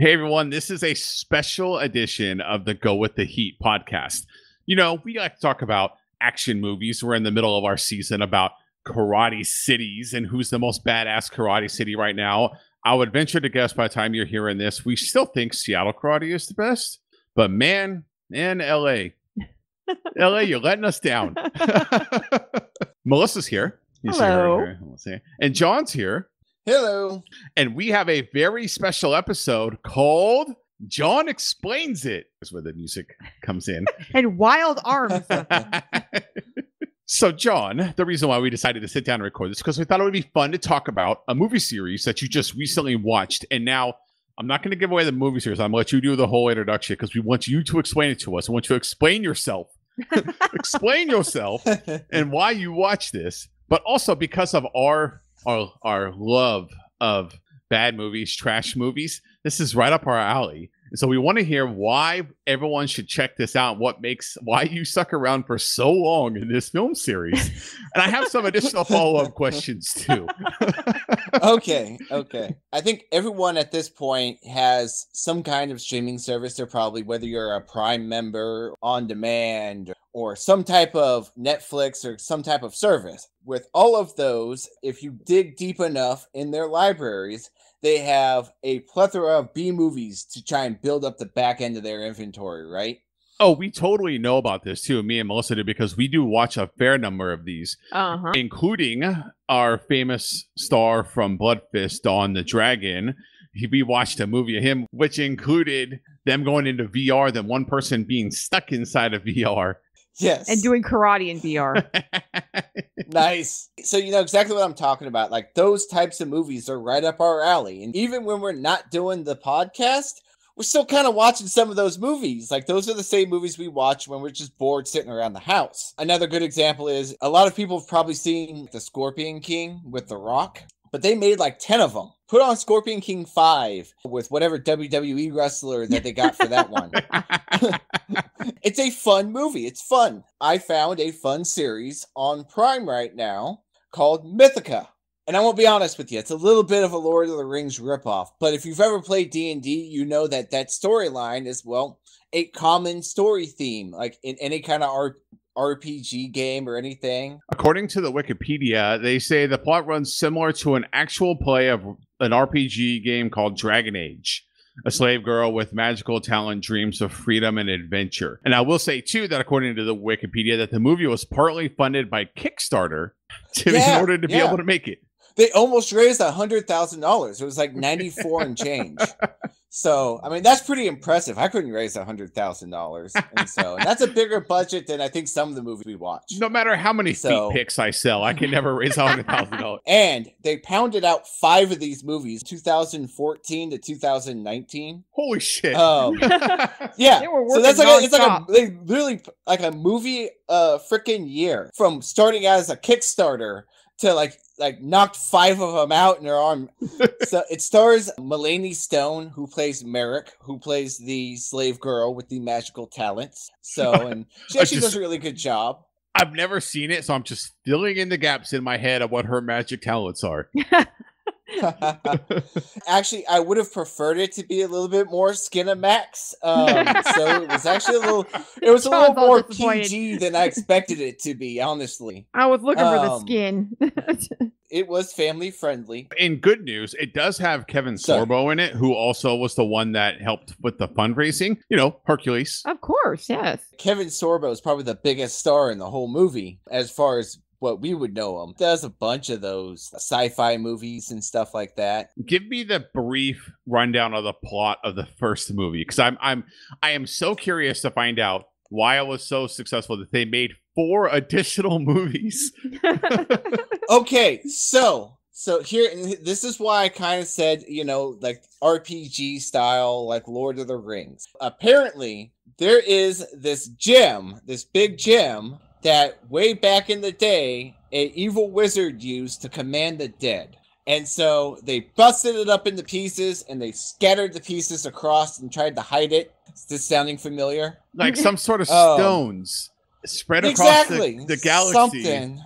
Hey everyone, this is a special edition of the Go With the Heat podcast. You know, we like to talk about action movies. We're in the middle of our season about karate cities and who's the most badass karate city right now. I would venture to guess by the time you're hearing this, we still think Seattle karate is the best. But man, man, LA. LA, you're letting us down. Melissa's here. He's Hello. Here, here. And John's here. Hello. And we have a very special episode called John Explains It, is where the music comes in. and wild arms. so, John, the reason why we decided to sit down and record this because we thought it would be fun to talk about a movie series that you just recently watched. And now I'm not going to give away the movie series. I'm going to let you do the whole introduction because we want you to explain it to us. I want you to explain yourself. explain yourself and why you watch this, but also because of our our our love of bad movies, trash movies. This is right up our alley. And so we want to hear why everyone should check this out. What makes why you suck around for so long in this film series? And I have some additional follow up questions too. okay, okay. I think everyone at this point has some kind of streaming service. They're probably whether you're a Prime member, on demand, or some type of Netflix or some type of service. With all of those, if you dig deep enough in their libraries, they have a plethora of B movies to try and build up the back end of their inventory, right? Oh, we totally know about this too. Me and Melissa do because we do watch a fair number of these, uh-huh. including our famous star from Blood Fist on the Dragon. He, we watched a movie of him, which included them going into VR, then one person being stuck inside of VR. Yes. And doing karate in VR. nice. So you know exactly what I'm talking about. Like those types of movies are right up our alley. And even when we're not doing the podcast, we're still kind of watching some of those movies. Like those are the same movies we watch when we're just bored sitting around the house. Another good example is a lot of people have probably seen The Scorpion King with The Rock, but they made like 10 of them. Put on Scorpion King 5 with whatever WWE wrestler that they got for that one. it's a fun movie. It's fun. I found a fun series on Prime right now called Mythica and I won't be honest with you, it's a little bit of a Lord of the Rings ripoff. But if you've ever played D and D, you know that that storyline is well a common story theme, like in any kind of R- RPG game or anything. According to the Wikipedia, they say the plot runs similar to an actual play of an RPG game called Dragon Age. A slave girl with magical talent dreams of freedom and adventure. And I will say too that according to the Wikipedia, that the movie was partly funded by Kickstarter to, yeah, in order to yeah. be able to make it they almost raised a hundred thousand dollars. It was like ninety four and change. So I mean that's pretty impressive. I couldn't raise a hundred thousand dollars, and so and that's a bigger budget than I think some of the movies we watch. No matter how many so, feet picks I sell, I can never raise a hundred thousand dollars. And they pounded out five of these movies, 2014 to 2019. Holy shit! Um, yeah, so that's like a, it's like a they literally like a movie uh freaking year from starting as a Kickstarter to like like knocked five of them out in her arm. so it stars Melanie Stone, who plays Merrick, who plays the slave girl with the magical talents. So and she actually just, does a really good job. I've never seen it, so I'm just filling in the gaps in my head of what her magic talents are. actually, I would have preferred it to be a little bit more Skinamax. Um, so it was actually a little, it was a little more PG than I expected it to be. Honestly, I was looking um, for the um, skin. it was family friendly. In good news, it does have Kevin Sorbo in it, who also was the one that helped with the fundraising. You know, Hercules. Of course, yes. Kevin Sorbo is probably the biggest star in the whole movie as far as what we would know him. Does a bunch of those sci-fi movies and stuff like that. Give me the brief rundown of the plot of the first movie because I'm I'm I am so curious to find out why it was so successful that they made four additional movies. okay, so so here this is why i kind of said you know like rpg style like lord of the rings apparently there is this gem this big gem that way back in the day, an evil wizard used to command the dead. And so they busted it up into pieces and they scattered the pieces across and tried to hide it. Is this sounding familiar? Like some sort of um, stones spread exactly. across the, the galaxy. Something.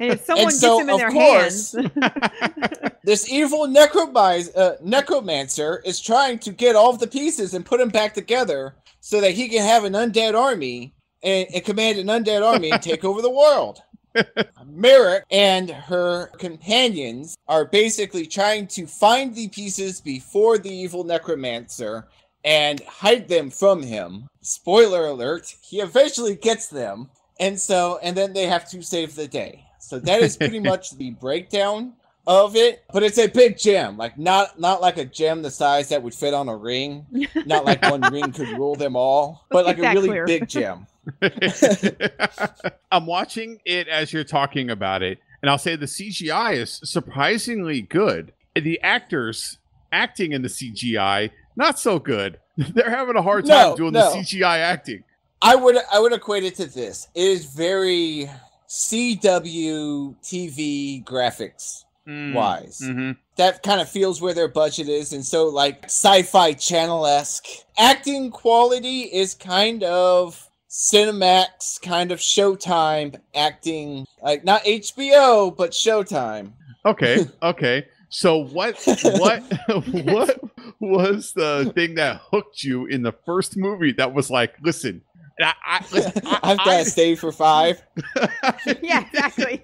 and someone and so, gets them in their course, hands. this evil uh, necromancer is trying to get all of the pieces and put them back together so that he can have an undead army and, and command an undead army and take over the world. Merrick and her companions are basically trying to find the pieces before the evil necromancer and hide them from him. Spoiler alert, he eventually gets them. And so, and then they have to save the day. So that is pretty much the breakdown of it. But it's a big gem, like not not like a gem the size that would fit on a ring, not like one ring could rule them all, but like a really big gem. I'm watching it as you're talking about it, and I'll say the CGI is surprisingly good. The actors acting in the CGI not so good. They're having a hard time no, doing no. the CGI acting. I would I would equate it to this. It is very CW TV graphics mm, wise. Mm-hmm. That kind of feels where their budget is, and so like sci-fi channel esque acting quality is kind of Cinemax kind of Showtime acting, like not HBO, but Showtime. Okay, okay. So what what what was the thing that hooked you in the first movie that was like, listen, I, I, have got to stay for five. yeah, exactly.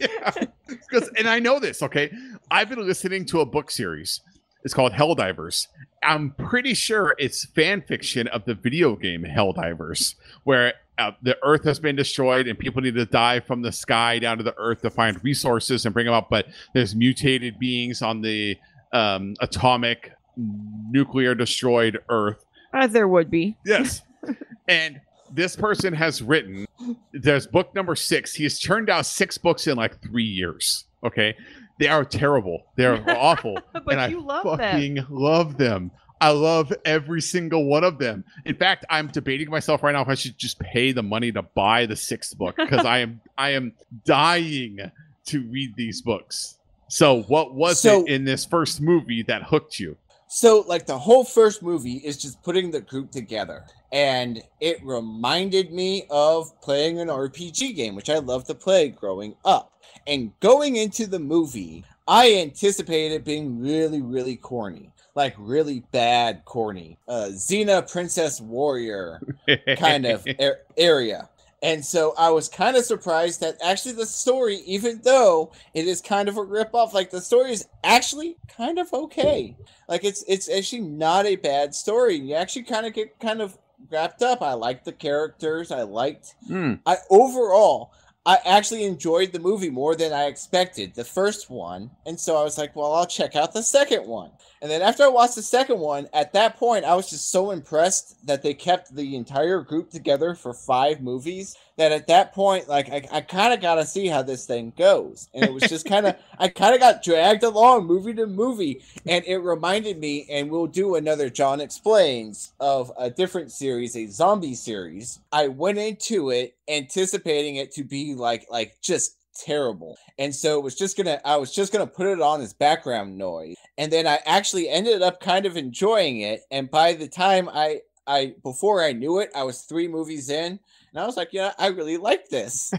Because, yeah. and I know this. Okay, I've been listening to a book series it's called Helldivers. I'm pretty sure it's fan fiction of the video game Helldivers, where uh, the Earth has been destroyed and people need to dive from the sky down to the Earth to find resources and bring them up. But there's mutated beings on the um, atomic, nuclear destroyed Earth. As there would be. Yes. and this person has written, there's book number six. He has turned out six books in like three years. Okay. They are terrible. They're awful. but and you I love fucking them. love them. I love every single one of them. In fact, I'm debating myself right now if I should just pay the money to buy the sixth book because I am I am dying to read these books. So, what was so, it in this first movie that hooked you? So, like, the whole first movie is just putting the group together. And it reminded me of playing an RPG game, which I loved to play growing up. And going into the movie, I anticipated it being really, really corny. Like, really bad corny. Uh, Xena Princess Warrior kind of er- area. And so I was kind of surprised that actually the story, even though it is kind of a ripoff, like the story is actually kind of okay. Like it's it's actually not a bad story. You actually kind of get kind of wrapped up. I liked the characters. I liked mm. I overall I actually enjoyed the movie more than I expected, the first one. And so I was like, well, I'll check out the second one. And then after I watched the second one, at that point, I was just so impressed that they kept the entire group together for five movies that at that point, like I, I kind of got to see how this thing goes, and it was just kind of I kind of got dragged along movie to movie, and it reminded me, and we'll do another John explains of a different series, a zombie series. I went into it anticipating it to be like like just terrible. And so it was just gonna I was just gonna put it on as background noise. And then I actually ended up kind of enjoying it. And by the time I I before I knew it, I was three movies in and I was like, yeah, I really like this.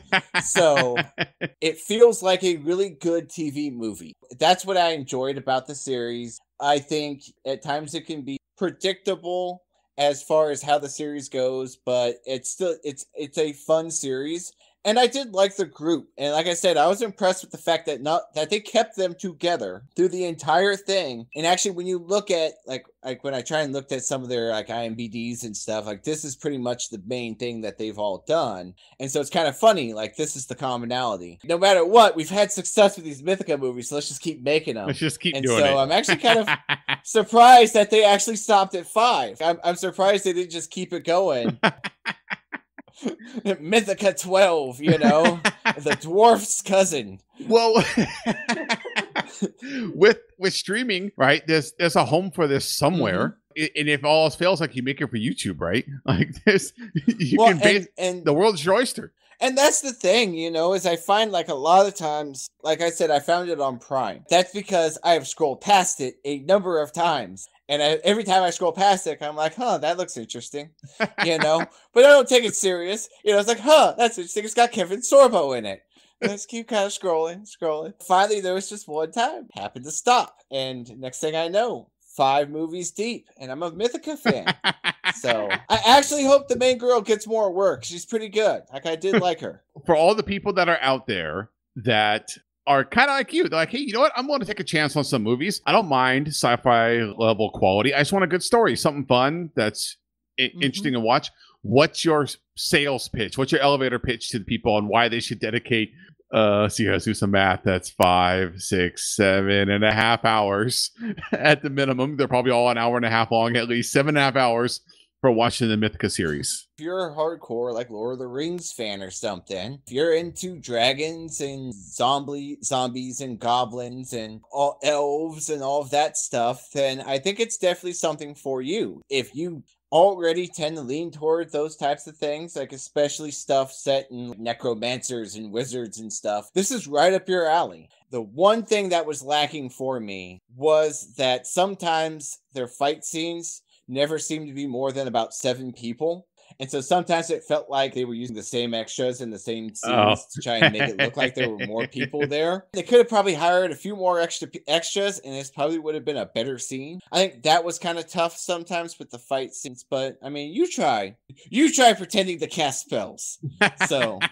so it feels like a really good TV movie. That's what I enjoyed about the series. I think at times it can be predictable as far as how the series goes, but it's still it's it's a fun series and I did like the group. And like I said, I was impressed with the fact that not that they kept them together through the entire thing. And actually, when you look at like like when I try and looked at some of their like IMBDs and stuff, like this is pretty much the main thing that they've all done. And so it's kind of funny. Like this is the commonality. No matter what, we've had success with these Mythica movies, so let's just keep making them. Let's just keep and doing so it. I'm actually kind of surprised that they actually stopped at five. I'm, I'm surprised they didn't just keep it going. Mythica 12, you know, the dwarf's cousin. Well, with with streaming, right? There's there's a home for this somewhere. Mm-hmm. and if all else fails, like you make it for YouTube, right? Like this, you well, can base and, and the world's your oyster. And that's the thing, you know, is I find like a lot of times, like I said, I found it on Prime. That's because I have scrolled past it a number of times and I, every time I scroll past it, I'm like, huh, that looks interesting, you know. but I don't take it serious, you know. It's like, huh, that's interesting. It's got Kevin Sorbo in it. Let's keep kind of scrolling, scrolling. Finally, there was just one time happened to stop, and next thing I know, five movies deep, and I'm a Mythica fan. so I actually hope the main girl gets more work. She's pretty good. Like I did like her. For all the people that are out there that are kind of like you. They're like, hey, you know what? I'm going to take a chance on some movies. I don't mind sci-fi level quality. I just want a good story, something fun that's mm-hmm. interesting to watch. What's your sales pitch? What's your elevator pitch to the people on why they should dedicate? Uh, see, let's do some math. That's five, six, seven and a half hours at the minimum. They're probably all an hour and a half long, at least seven and a half hours for watching the Mythica series. If you're a hardcore like Lord of the Rings fan or something, if you're into dragons and zombie zombies and goblins and all elves and all of that stuff, then I think it's definitely something for you. If you already tend to lean toward those types of things, like especially stuff set in necromancers and wizards and stuff. This is right up your alley. The one thing that was lacking for me was that sometimes their fight scenes never seemed to be more than about seven people. And so sometimes it felt like they were using the same extras in the same scenes oh. to try and make it look like there were more people there. They could have probably hired a few more extra extras, and this probably would have been a better scene. I think that was kind of tough sometimes with the fight scenes, but I mean, you try, you try pretending to cast spells. So.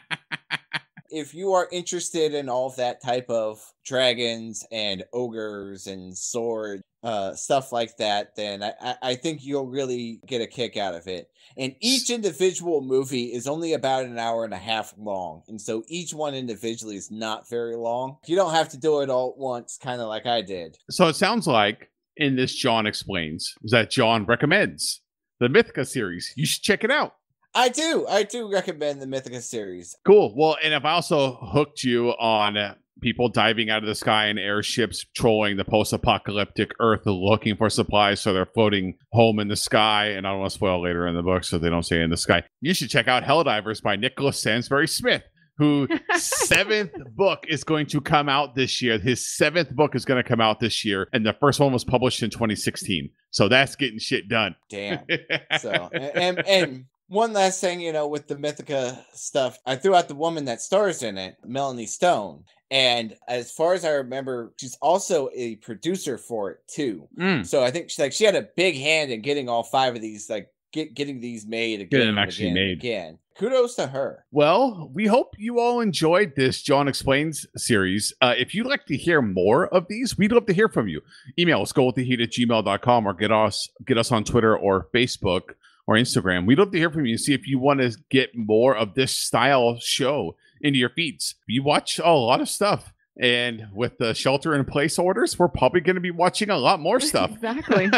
if you are interested in all that type of dragons and ogres and swords, uh, stuff like that, then I, I think you'll really get a kick out of it. And each individual movie is only about an hour and a half long. And so each one individually is not very long. You don't have to do it all at once, kind of like I did. So it sounds like in this John Explains that John recommends the Mythica series. You should check it out. I do. I do recommend the Mythica series. Cool. Well, and I've also hooked you on uh, people diving out of the sky in airships trolling the post-apocalyptic earth looking for supplies so they're floating home in the sky and i don't want to spoil later in the book so they don't say in the sky you should check out helldivers by nicholas sansbury smith who seventh book is going to come out this year his seventh book is going to come out this year and the first one was published in 2016 so that's getting shit done damn so and, and, and one last thing, you know, with the Mythica stuff, I threw out the woman that stars in it, Melanie Stone. And as far as I remember, she's also a producer for it too. Mm. So I think she's like she had a big hand in getting all five of these, like get getting these made again. Getting them actually again, made again. Kudos to her. Well, we hope you all enjoyed this John Explains series. Uh, if you'd like to hear more of these, we'd love to hear from you. Email us go with the heat at gmail.com or get us get us on Twitter or Facebook or Instagram. We'd love to hear from you. See if you want to get more of this style show into your feeds. You watch a lot of stuff. And with the shelter in place orders, we're probably going to be watching a lot more stuff. exactly.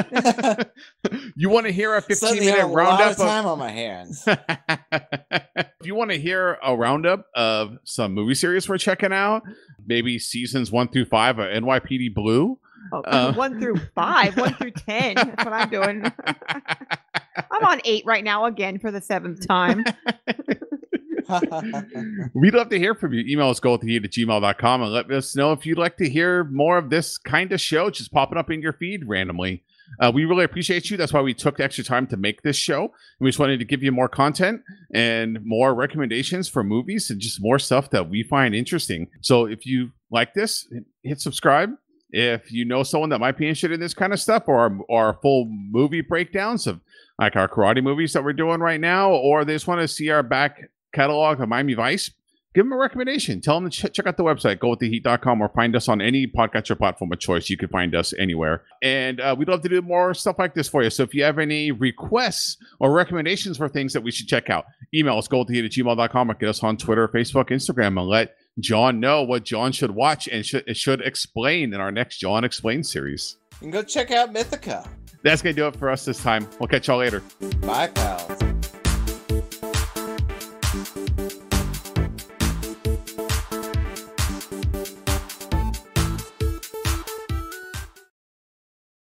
you want to hear a 15 Suddenly minute a roundup of time of- on my hands. if you want to hear a roundup of some movie series we're checking out, maybe seasons one through five of NYPD Blue. Oh, uh, one through five, one through 10. That's what I'm doing. I'm on eight right now again for the seventh time. We'd love to hear from you. Email us goldheat at gmail.com and let us know if you'd like to hear more of this kind of show just popping up in your feed randomly. Uh, we really appreciate you. That's why we took extra time to make this show. we just wanted to give you more content and more recommendations for movies and just more stuff that we find interesting. So if you like this, hit subscribe. If you know someone that might be interested in this kind of stuff or our, our full movie breakdowns of like our karate movies that we're doing right now, or they just want to see our back catalog of Miami Vice, give them a recommendation. Tell them to ch- check out the website, heat.com, or find us on any or platform of choice. You can find us anywhere. And uh, we'd love to do more stuff like this for you. So if you have any requests or recommendations for things that we should check out, email us, gowiththeheat at gmail.com, or get us on Twitter, Facebook, Instagram, and let John know what John should watch and should, should explain in our next John Explain series. And go check out Mythica. That's going to do it for us this time. We'll catch y'all later. Bye, pals.